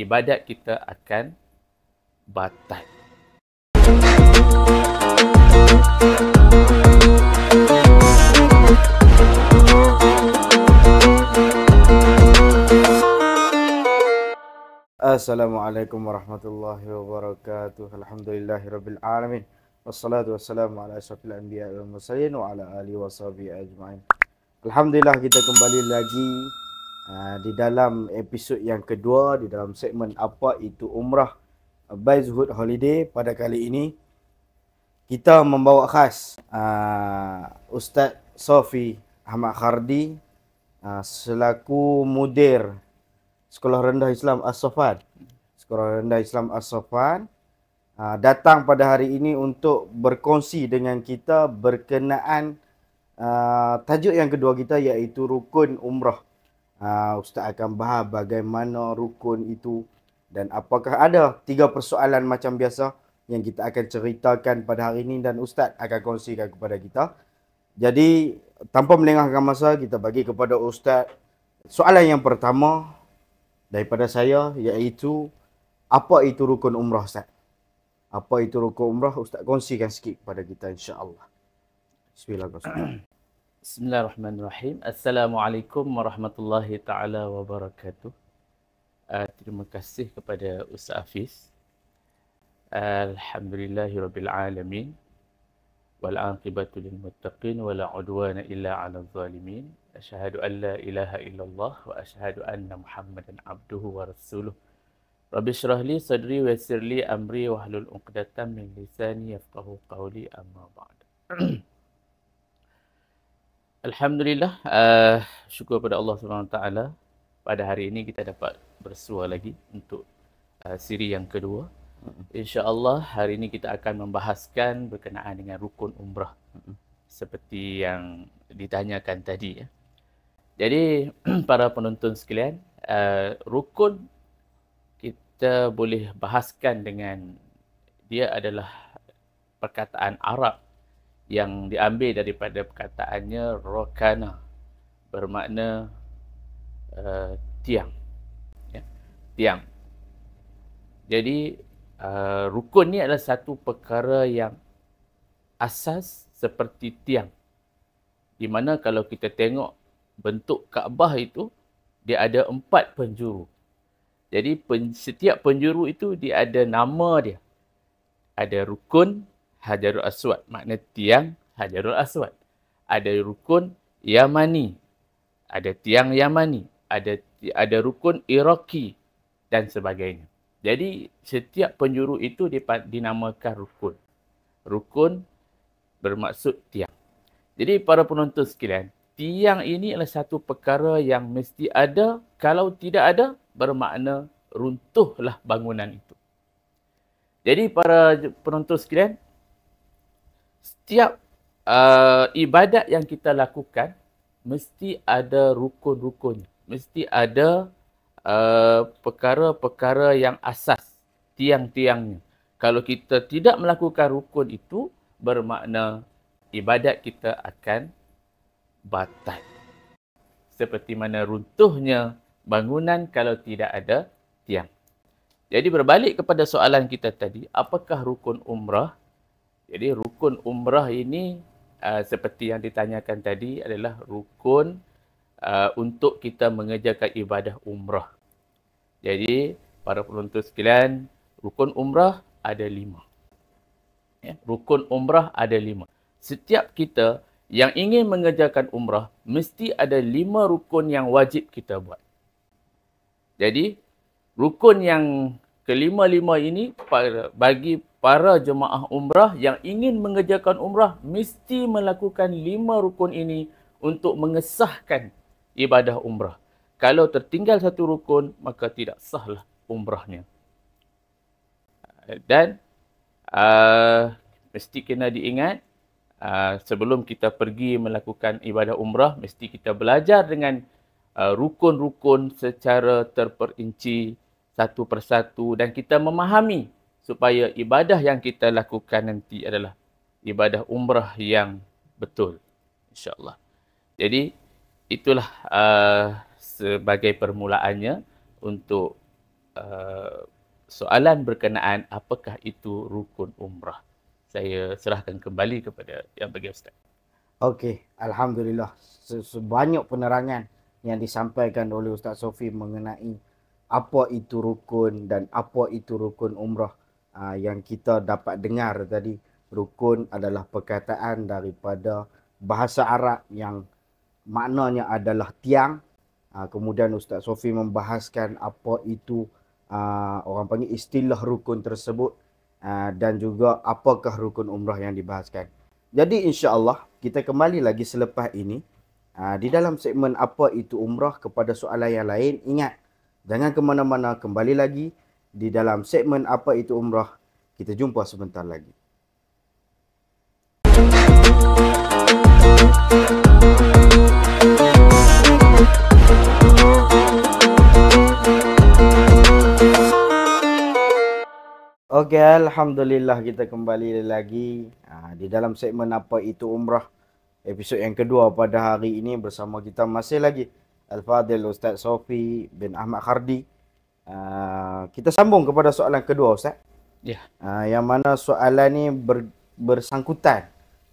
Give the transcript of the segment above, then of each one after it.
ibadat kita akan batal. Assalamualaikum warahmatullahi wabarakatuh. Alhamdulillahirabbil alamin. Wassalatu wassalamu ala asyrafil anbiya'i wal mursalin wa ala alihi washabihi ajma'in. Alhamdulillah kita kembali lagi Ah, di dalam episod yang kedua di dalam segmen apa itu umrah ah, By Zuhud Holiday pada kali ini kita membawa khas uh, Ustaz Sofi Ahmad Khardi uh, selaku mudir Sekolah Rendah Islam As-Sofan Sekolah Rendah Islam As-Sofan uh, datang pada hari ini untuk berkongsi dengan kita berkenaan uh, tajuk yang kedua kita iaitu Rukun Umrah uh, ustaz akan bahas bagaimana rukun itu dan apakah ada tiga persoalan macam biasa yang kita akan ceritakan pada hari ini dan ustaz akan kongsikan kepada kita. Jadi tanpa melengahkan masa kita bagi kepada ustaz soalan yang pertama daripada saya iaitu apa itu rukun umrah ustaz? Apa itu rukun umrah? Ustaz kongsikan sikit kepada kita insya-Allah. Bismillahirrahmanirrahim. بسم الله الرحمن الرحيم السلام عليكم ورحمة الله تعالى وبركاته uh, terima kasih kepada Ustaz Hafiz الحمد لله رب العالمين والعاقبة للمتقين ولا عدوان إلا على الظالمين أشهد أن لا إله إلا الله وأشهد أن محمدا عبده ورسوله رب اشرح لي صدري ويسر لي أمري واحلل عقدة من لساني يفقهوا قولي أما بعد Alhamdulillah, uh, syukur kepada Allah Subhanahu Wa Taala. pada hari ini kita dapat bersua lagi untuk uh, siri yang kedua. InsyaAllah hari ini kita akan membahaskan berkenaan dengan rukun umrah seperti yang ditanyakan tadi. Ya. Jadi para penonton sekalian, uh, rukun kita boleh bahaskan dengan dia adalah perkataan Arab yang diambil daripada perkataannya rokana bermakna uh, tiang ya tiang jadi uh, rukun ni adalah satu perkara yang asas seperti tiang di mana kalau kita tengok bentuk Kaabah itu dia ada empat penjuru jadi pen, setiap penjuru itu dia ada nama dia ada rukun Hajarul Aswad. Makna tiang Hajarul Aswad. Ada rukun Yamani. Ada tiang Yamani. Ada ada rukun Iraqi dan sebagainya. Jadi setiap penjuru itu dinamakan rukun. Rukun bermaksud tiang. Jadi para penonton sekalian, tiang ini adalah satu perkara yang mesti ada. Kalau tidak ada, bermakna runtuhlah bangunan itu. Jadi para penonton sekalian, setiap uh, ibadat yang kita lakukan mesti ada rukun-rukun mesti ada uh, perkara-perkara yang asas tiang-tiangnya kalau kita tidak melakukan rukun itu bermakna ibadat kita akan batal seperti mana runtuhnya bangunan kalau tidak ada tiang jadi berbalik kepada soalan kita tadi apakah rukun umrah jadi rukun rukun umrah ini uh, seperti yang ditanyakan tadi adalah rukun uh, untuk kita mengerjakan ibadah umrah. Jadi para penonton sekalian, rukun umrah ada lima. Ya, rukun umrah ada lima. Setiap kita yang ingin mengerjakan umrah, mesti ada lima rukun yang wajib kita buat. Jadi, rukun yang kelima-lima ini bagi para jemaah umrah yang ingin mengerjakan umrah mesti melakukan lima rukun ini untuk mengesahkan ibadah umrah. Kalau tertinggal satu rukun, maka tidak sahlah umrahnya. Dan uh, mesti kena diingat, uh, sebelum kita pergi melakukan ibadah umrah, mesti kita belajar dengan uh, rukun-rukun secara terperinci satu persatu dan kita memahami supaya ibadah yang kita lakukan nanti adalah ibadah umrah yang betul insyaallah jadi itulah uh, sebagai permulaannya untuk uh, soalan berkenaan apakah itu rukun umrah saya serahkan kembali kepada yang bagi ustaz okey alhamdulillah sebanyak penerangan yang disampaikan oleh ustaz Sofi mengenai apa itu rukun dan apa itu rukun umrah uh, yang kita dapat dengar tadi rukun adalah perkataan daripada bahasa Arab yang maknanya adalah tiang uh, kemudian Ustaz Sofi membahaskan apa itu uh, orang panggil istilah rukun tersebut uh, dan juga apakah rukun umrah yang dibahaskan jadi insya-Allah kita kembali lagi selepas ini uh, di dalam segmen apa itu umrah kepada soalan yang lain ingat jangan ke mana-mana kembali lagi di dalam segmen apa itu umrah. Kita jumpa sebentar lagi. Okey, alhamdulillah kita kembali lagi ha, di dalam segmen apa itu umrah episod yang kedua pada hari ini bersama kita masih lagi Al-Fadil Ustaz Sofi bin Ahmad Khardi. Ah, kita sambung kepada soalan kedua Ustaz. Ya. Uh, yang mana soalan ni ber, bersangkutan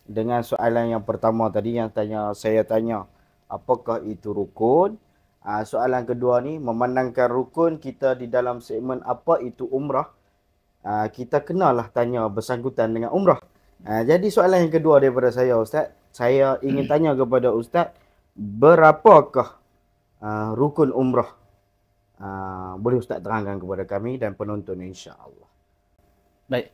dengan soalan yang pertama tadi yang tanya saya tanya apakah itu rukun? Uh, soalan kedua ni memandangkan rukun kita di dalam segmen apa itu umrah? Uh, kita kenalah tanya bersangkutan dengan umrah. Uh, jadi soalan yang kedua daripada saya Ustaz, saya ingin hmm. tanya kepada Ustaz berapakah uh, rukun umrah? uh, boleh ustaz terangkan kepada kami dan penonton insya-Allah. Baik.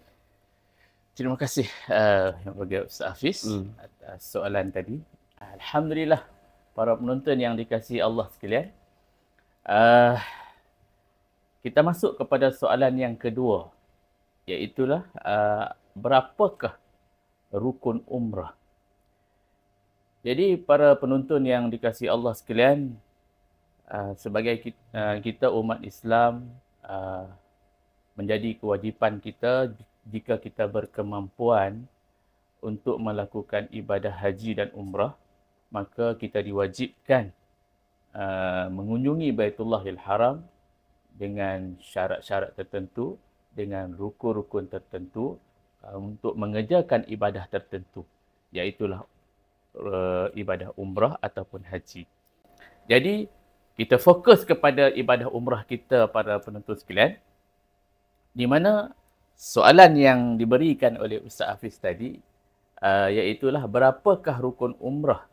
Terima kasih uh, yang bagi Ustaz Hafiz hmm. atas soalan tadi. Alhamdulillah para penonton yang dikasihi Allah sekalian. Uh, kita masuk kepada soalan yang kedua iaitu uh, berapakah rukun umrah? Jadi para penonton yang dikasihi Allah sekalian, Ah, sebagai kita, uh, kita umat Islam uh, menjadi kewajipan kita jika kita berkemampuan untuk melakukan ibadah haji dan umrah maka kita diwajibkan uh, mengunjungi Baitullahil Haram dengan syarat-syarat tertentu dengan rukun-rukun tertentu uh, untuk mengejarkan ibadah tertentu iaitu uh, ibadah umrah ataupun haji jadi kita fokus kepada ibadah umrah kita para penonton sekalian di mana soalan yang diberikan oleh Ustaz Hafiz tadi uh, iaitu lah berapakah rukun umrah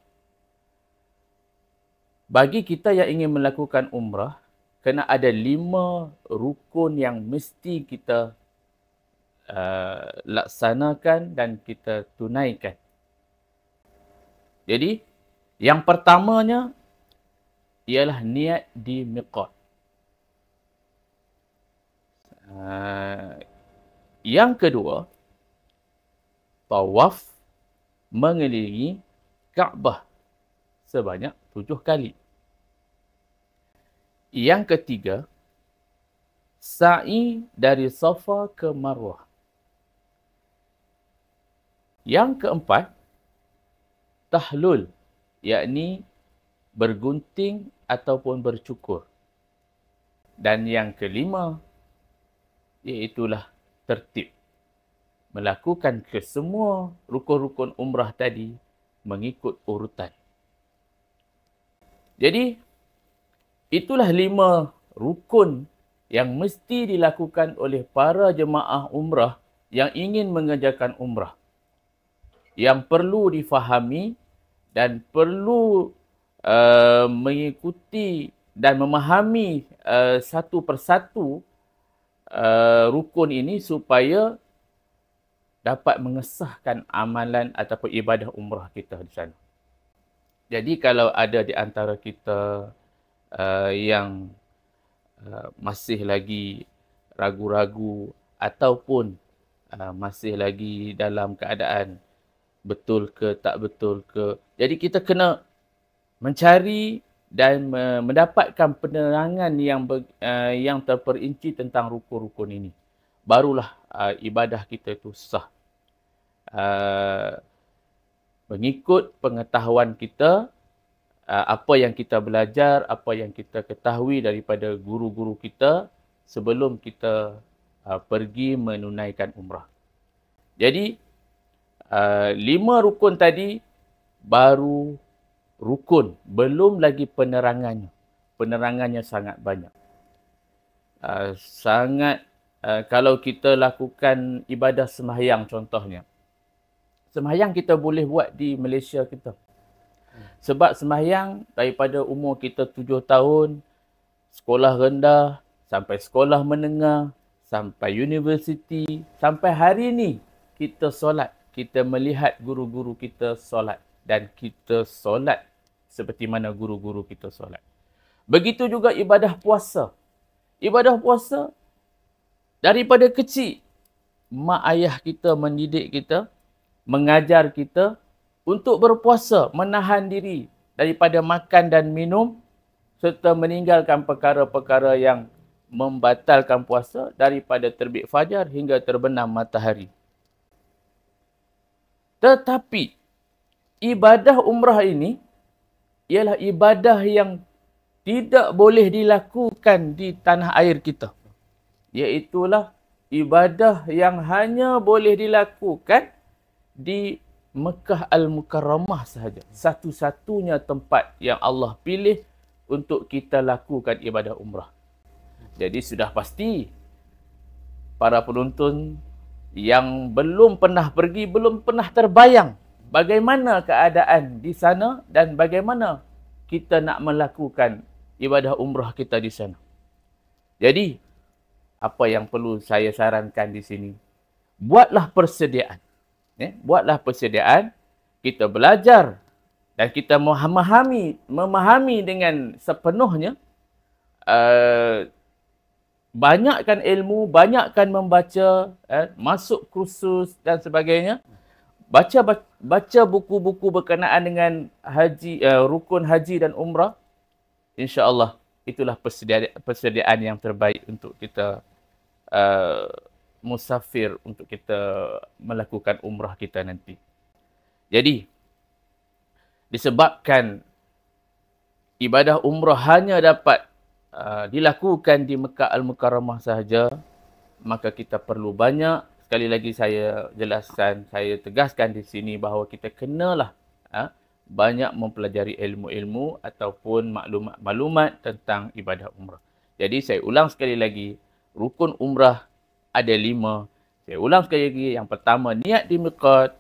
bagi kita yang ingin melakukan umrah kena ada lima rukun yang mesti kita uh, laksanakan dan kita tunaikan jadi yang pertamanya ialah niat di miqat. Ah, yang kedua, tawaf mengelilingi Kaabah sebanyak tujuh kali. Yang ketiga, sa'i dari sofa ke Marwah. Yang keempat, tahlul, yakni bergunting ataupun bercukur. Dan yang kelima, iaitulah tertib. Melakukan kesemua rukun-rukun umrah tadi mengikut urutan. Jadi, itulah lima rukun yang mesti dilakukan oleh para jemaah umrah yang ingin mengerjakan umrah. Yang perlu difahami dan perlu uh, mengikuti dan memahami uh, satu persatu uh, rukun ini supaya dapat mengesahkan amalan ataupun ibadah umrah kita di sana. Jadi kalau ada di antara kita uh, yang uh, masih lagi ragu-ragu ataupun uh, masih lagi dalam keadaan betul ke tak betul ke. Jadi kita kena mencari dan mendapatkan penerangan yang ber, eh, yang terperinci tentang rukun-rukun ini barulah uh, ibadah kita itu sah uh, mengikut pengetahuan kita uh, apa yang kita belajar apa yang kita ketahui daripada guru-guru kita sebelum kita uh, pergi menunaikan umrah jadi uh, lima rukun tadi baru rukun belum lagi penerangannya penerangannya sangat banyak uh, sangat uh, kalau kita lakukan ibadah semayang contohnya semayang kita boleh buat di Malaysia kita sebab semayang, daripada umur kita tujuh tahun sekolah rendah sampai sekolah menengah sampai universiti sampai hari ini kita solat kita melihat guru-guru kita solat dan kita solat seperti mana guru-guru kita solat. Begitu juga ibadah puasa. Ibadah puasa daripada kecil mak ayah kita mendidik kita, mengajar kita untuk berpuasa, menahan diri daripada makan dan minum serta meninggalkan perkara-perkara yang membatalkan puasa daripada terbit fajar hingga terbenam matahari. Tetapi ibadah umrah ini ialah ibadah yang tidak boleh dilakukan di tanah air kita. Iaitulah ibadah yang hanya boleh dilakukan di Mekah Al-Mukarramah sahaja. Satu-satunya tempat yang Allah pilih untuk kita lakukan ibadah umrah. Jadi sudah pasti para penonton yang belum pernah pergi, belum pernah terbayang bagaimana keadaan di sana dan bagaimana kita nak melakukan ibadah umrah kita di sana. Jadi, apa yang perlu saya sarankan di sini? Buatlah persediaan. Ya, buatlah persediaan. Kita belajar dan kita memahami, memahami dengan sepenuhnya. Uh, banyakkan ilmu, banyakkan membaca, eh, masuk kursus dan sebagainya baca baca buku-buku berkenaan dengan haji uh, rukun haji dan umrah insya Allah itulah persediaan persediaan yang terbaik untuk kita uh, musafir untuk kita melakukan umrah kita nanti jadi disebabkan ibadah umrah hanya dapat uh, dilakukan di Mekah Al-Mukarramah sahaja maka kita perlu banyak sekali lagi saya jelaskan, saya tegaskan di sini bahawa kita kenalah ha, banyak mempelajari ilmu-ilmu ataupun maklumat-maklumat tentang ibadah umrah. Jadi saya ulang sekali lagi, rukun umrah ada lima. Saya ulang sekali lagi, yang pertama niat di Miqat,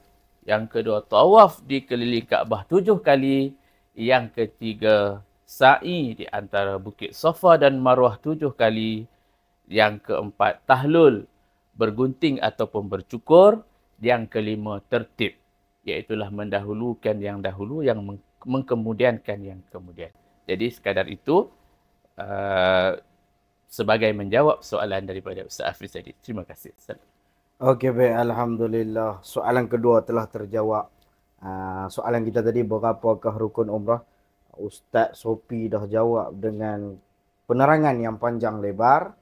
yang kedua tawaf di keliling Kaabah tujuh kali, yang ketiga sa'i di antara bukit sofa dan Marwah tujuh kali, yang keempat tahlul bergunting ataupun bercukur. Yang kelima, tertib. Iaitulah mendahulukan yang dahulu, yang meng- mengkemudiankan yang kemudian. Jadi sekadar itu, uh, sebagai menjawab soalan daripada Ustaz Hafiz tadi. Terima kasih. Okey, baik. Alhamdulillah. Soalan kedua telah terjawab. Uh, soalan kita tadi, berapakah rukun umrah? Ustaz Sopi dah jawab dengan penerangan yang panjang lebar.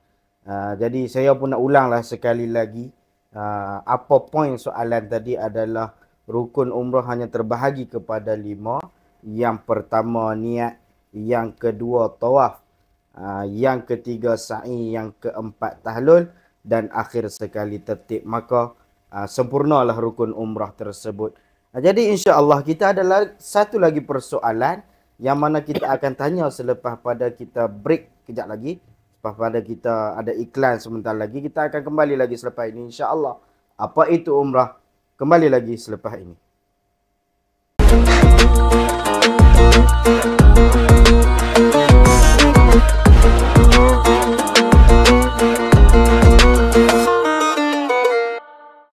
Ah, jadi saya pun nak ulanglah sekali lagi uh, apa poin soalan tadi adalah rukun umrah hanya terbahagi kepada lima yang pertama niat yang kedua tawaf uh, yang ketiga sa'i yang keempat tahlul dan akhir sekali tertib maka uh, sempurnalah rukun umrah tersebut uh, jadi Allah kita ada satu lagi persoalan yang mana kita akan tanya selepas pada kita break kejap lagi sebab pada kita ada iklan sebentar lagi, kita akan kembali lagi selepas ini insya-Allah. Apa itu umrah? Kembali lagi selepas ini.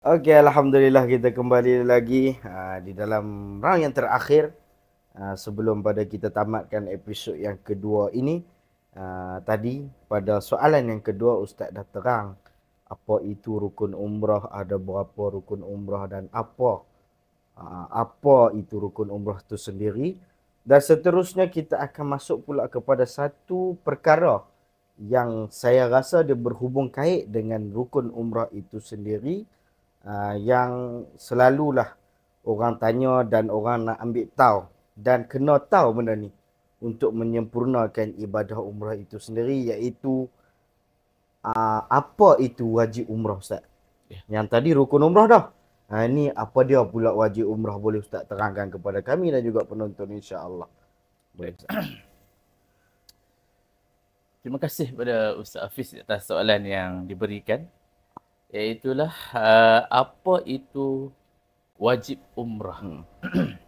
Okey, alhamdulillah kita kembali lagi ha, di dalam round yang terakhir ha, sebelum pada kita tamatkan episod yang kedua ini uh, tadi pada soalan yang kedua ustaz dah terang apa itu rukun umrah ada berapa rukun umrah dan apa uh, apa itu rukun umrah itu sendiri dan seterusnya kita akan masuk pula kepada satu perkara yang saya rasa dia berhubung kait dengan rukun umrah itu sendiri uh, yang selalulah orang tanya dan orang nak ambil tahu dan kena tahu benda ni untuk menyempurnakan ibadah umrah itu sendiri iaitu uh, apa itu wajib umrah ustaz? Yeah. Yang tadi rukun umrah dah. Ha ini apa dia pula wajib umrah boleh ustaz terangkan kepada kami dan juga penonton insya-Allah. Ustaz. Terima kasih kepada Ustaz Hafiz atas soalan yang diberikan. Iaitulah uh, apa itu wajib umrah. Hmm.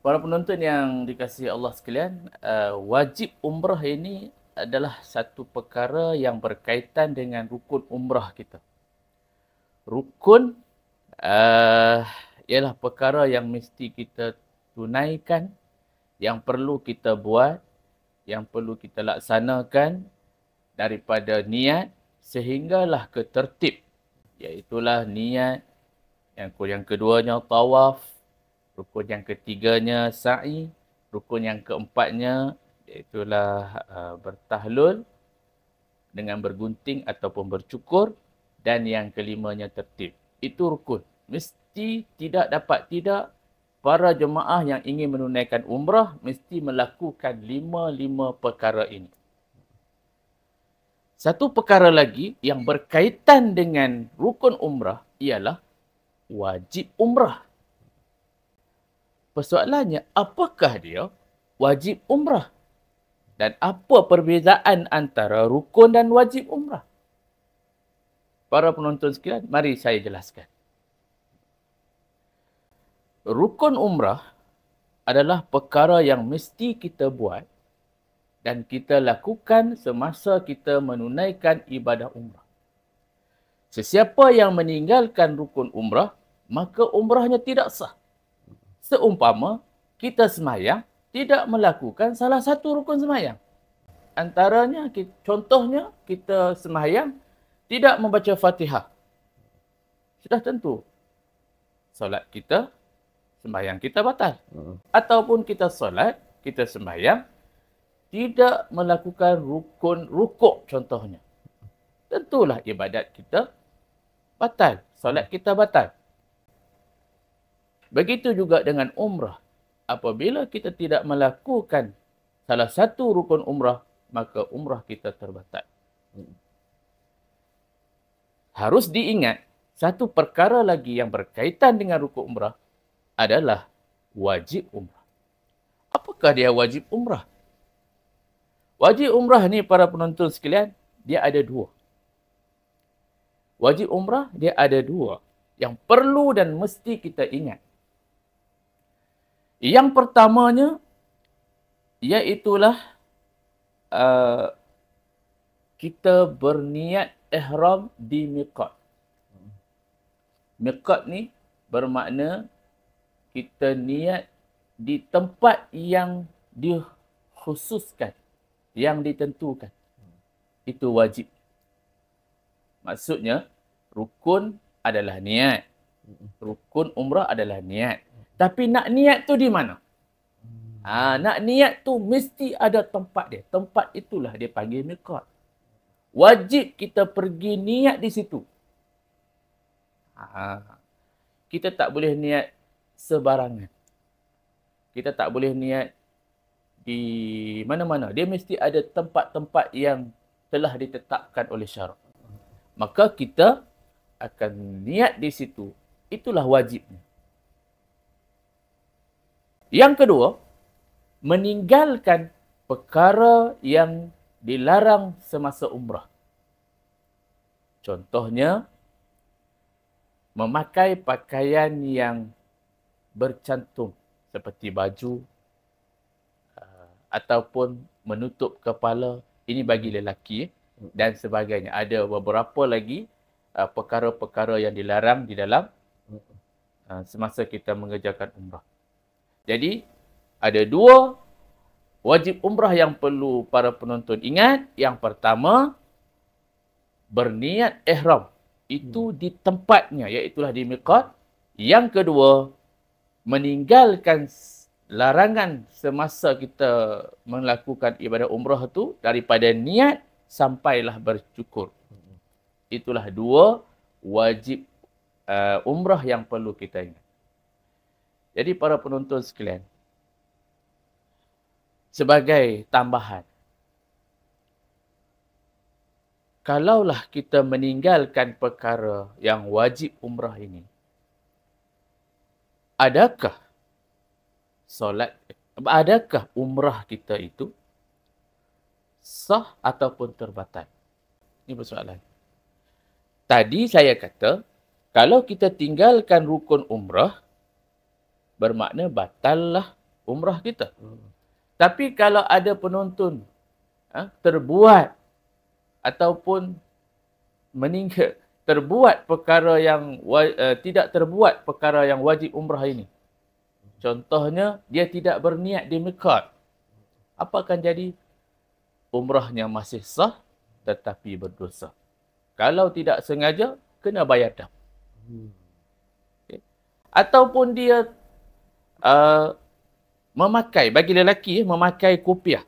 Para penonton yang dikasihi Allah sekalian, uh, wajib umrah ini adalah satu perkara yang berkaitan dengan rukun umrah kita. Rukun uh, ialah perkara yang mesti kita tunaikan, yang perlu kita buat, yang perlu kita laksanakan daripada niat sehinggalah ke tertib. Iaitulah niat, yang, yang keduanya tawaf, Rukun yang ketiganya sa'i. Rukun yang keempatnya iaitulah uh, bertahlul dengan bergunting ataupun bercukur. Dan yang kelimanya tertib. Itu rukun. Mesti tidak dapat tidak para jemaah yang ingin menunaikan umrah mesti melakukan lima-lima perkara ini. Satu perkara lagi yang berkaitan dengan rukun umrah ialah wajib umrah. Persoalannya, apakah dia wajib umrah? Dan apa perbezaan antara rukun dan wajib umrah? Para penonton sekalian, mari saya jelaskan. Rukun umrah adalah perkara yang mesti kita buat dan kita lakukan semasa kita menunaikan ibadah umrah. Sesiapa yang meninggalkan rukun umrah, maka umrahnya tidak sah seumpama kita semayang tidak melakukan salah satu rukun semayang. Antaranya, contohnya kita semayang tidak membaca fatihah. Sudah tentu. Solat kita, semayang kita batal. Hmm. Ataupun kita solat, kita semayang tidak melakukan rukun rukuk contohnya. Tentulah ibadat kita batal. Solat kita batal. Begitu juga dengan umrah. Apabila kita tidak melakukan salah satu rukun umrah, maka umrah kita terbatal. Hmm. Harus diingat, satu perkara lagi yang berkaitan dengan rukun umrah adalah wajib umrah. Apakah dia wajib umrah? Wajib umrah ni para penonton sekalian, dia ada dua. Wajib umrah dia ada dua yang perlu dan mesti kita ingat. Yang pertamanya iaitulah uh, kita berniat ihram di miqat. Miqat ni bermakna kita niat di tempat yang dikhususkan, yang ditentukan. Itu wajib. Maksudnya rukun adalah niat. Rukun umrah adalah niat. Tapi nak niat tu di mana? Ha, nak niat tu mesti ada tempat dia. Tempat itulah dia panggil miqat. Wajib kita pergi niat di situ. Ha, kita tak boleh niat sebarangan. Kita tak boleh niat di mana-mana. Dia mesti ada tempat-tempat yang telah ditetapkan oleh syarak. Maka kita akan niat di situ. Itulah wajibnya. Yang kedua, meninggalkan perkara yang dilarang semasa umrah. Contohnya, memakai pakaian yang bercantum seperti baju uh, ataupun menutup kepala. Ini bagi lelaki dan sebagainya. Ada beberapa lagi uh, perkara-perkara yang dilarang di dalam uh, semasa kita mengerjakan umrah. Jadi, ada dua wajib umrah yang perlu para penonton ingat. Yang pertama, berniat ihram. Itu hmm. di tempatnya, iaitulah di Miqat. Yang kedua, meninggalkan larangan semasa kita melakukan ibadah umrah itu daripada niat sampailah bercukur. Hmm. Itulah dua wajib uh, umrah yang perlu kita ingat. Jadi para penonton sekalian, sebagai tambahan, kalaulah kita meninggalkan perkara yang wajib umrah ini, adakah solat, adakah umrah kita itu sah ataupun terbatal? Ini persoalan. Tadi saya kata, kalau kita tinggalkan rukun umrah, bermakna batallah umrah kita. Hmm. Tapi kalau ada penonton ha, terbuat ataupun meninggal terbuat perkara yang eh, tidak terbuat perkara yang wajib umrah ini. Contohnya dia tidak berniat di Mekah. Apa akan jadi? Umrahnya masih sah tetapi berdosa. Kalau tidak sengaja kena bayar dam. Hmm. Okay. Ataupun dia Uh, memakai bagi lelaki eh, memakai kopiah.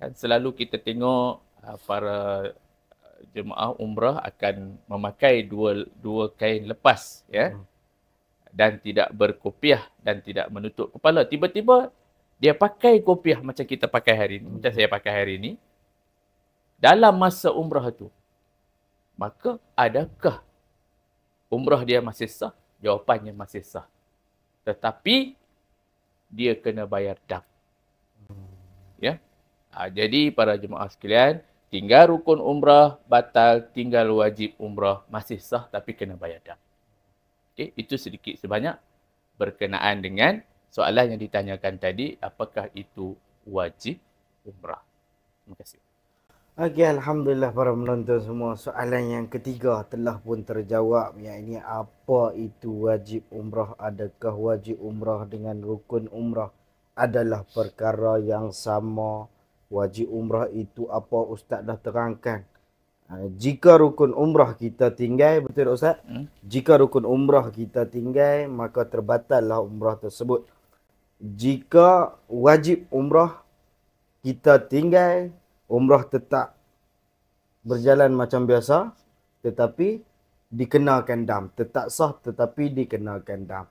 Kan selalu kita tengok uh, para uh, jemaah umrah akan memakai dua dua kain lepas ya. Hmm. Dan tidak berkopiah dan tidak menutup kepala. Tiba-tiba dia pakai kopiah macam kita pakai hari ini, macam saya pakai hari ini. Dalam masa umrah itu, maka adakah umrah dia masih sah? Jawapannya masih sah tetapi dia kena bayar dam. Ya. Ha, jadi para jemaah sekalian, tinggal rukun umrah batal, tinggal wajib umrah masih sah tapi kena bayar dam. Okey, itu sedikit sebanyak berkenaan dengan soalan yang ditanyakan tadi, apakah itu wajib umrah? Terima kasih. Okey, Alhamdulillah para penonton semua. Soalan yang ketiga telah pun terjawab. Yang ini, apa itu wajib umrah? Adakah wajib umrah dengan rukun umrah adalah perkara yang sama? Wajib umrah itu apa Ustaz dah terangkan? Ha, jika rukun umrah kita tinggai betul tak Ustaz? Hmm? Jika rukun umrah kita tinggai maka terbatallah umrah tersebut. Jika wajib umrah kita tinggal, umrah tetap berjalan macam biasa tetapi dikenakan dam tetap sah tetapi dikenakan dam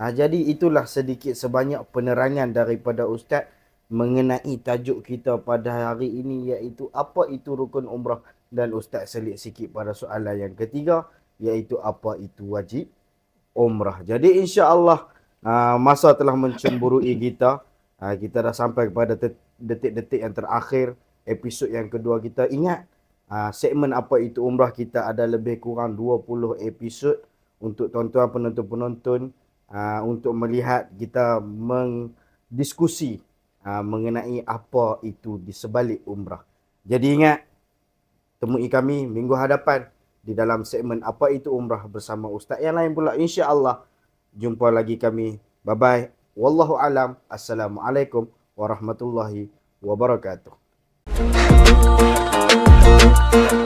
ha, jadi itulah sedikit sebanyak penerangan daripada ustaz mengenai tajuk kita pada hari ini iaitu apa itu rukun umrah dan ustaz selit sikit pada soalan yang ketiga iaitu apa itu wajib umrah jadi insya Allah ha, masa telah mencemburui kita ha, kita dah sampai kepada detik-detik yang terakhir episod yang kedua kita. Ingat uh, segmen apa itu umrah kita ada lebih kurang 20 episod untuk tuan-tuan penonton-penonton uh, ah, untuk melihat kita mendiskusi uh, mengenai apa itu di sebalik umrah. Jadi ingat temui kami minggu hadapan di dalam segmen apa itu umrah bersama ustaz yang lain pula insya-Allah jumpa lagi kami. Bye bye. Wallahu alam. Assalamualaikum warahmatullahi wabarakatuh. Oh, oh,